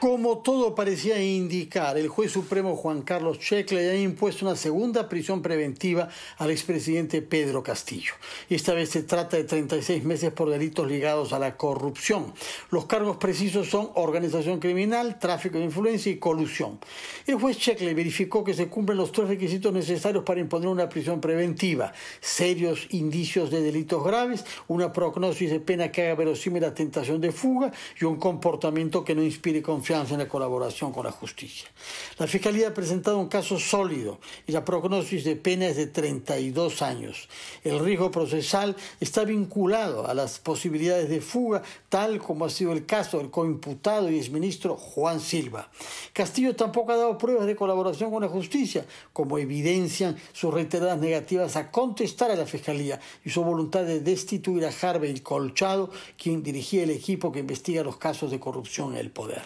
Como todo parecía indicar, el juez supremo Juan Carlos Checle ha impuesto una segunda prisión preventiva al expresidente Pedro Castillo. Esta vez se trata de 36 meses por delitos ligados a la corrupción. Los cargos precisos son organización criminal, tráfico de influencia y colusión. El juez Checle verificó que se cumplen los tres requisitos necesarios para imponer una prisión preventiva. Serios indicios de delitos graves, una prognosis de pena que haga verosímil la tentación de fuga y un comportamiento que no inspire confianza la colaboración con la justicia. La Fiscalía ha presentado un caso sólido y la prognosis de pena es de 32 años. El riesgo procesal está vinculado a las posibilidades de fuga, tal como ha sido el caso del coimputado y exministro Juan Silva. Castillo tampoco ha dado pruebas de colaboración con la justicia, como evidencian sus reiteradas negativas a contestar a la Fiscalía y su voluntad de destituir a Harvey Colchado, quien dirigía el equipo que investiga los casos de corrupción en el poder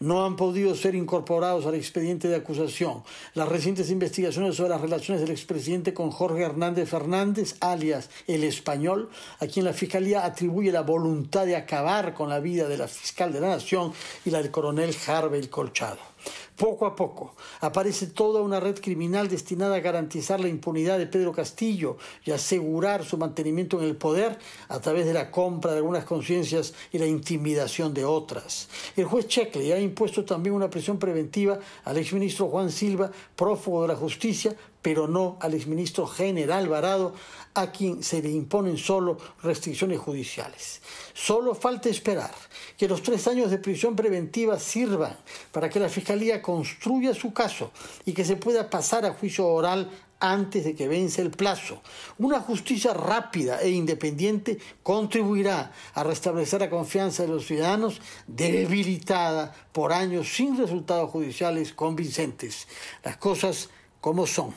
no han podido ser incorporados al expediente de acusación. Las recientes investigaciones sobre las relaciones del expresidente con Jorge Hernández Fernández, alias el español, a quien la Fiscalía atribuye la voluntad de acabar con la vida de la fiscal de la Nación y la del coronel Harvey Colchado. Poco a poco aparece toda una red criminal destinada a garantizar la impunidad de Pedro Castillo y asegurar su mantenimiento en el poder a través de la compra de algunas conciencias y la intimidación de otras. El juez Checkley ha impuesto también una prisión preventiva al exministro Juan Silva, prófugo de la justicia, pero no al exministro general Varado, a quien se le imponen solo restricciones judiciales. Solo falta esperar que los tres años de prisión preventiva sirvan para que la Fiscalía construya su caso y que se pueda pasar a juicio oral antes de que vence el plazo. Una justicia rápida e independiente contribuirá a restablecer la confianza de los ciudadanos debilitada por años sin resultados judiciales convincentes. Las cosas como som.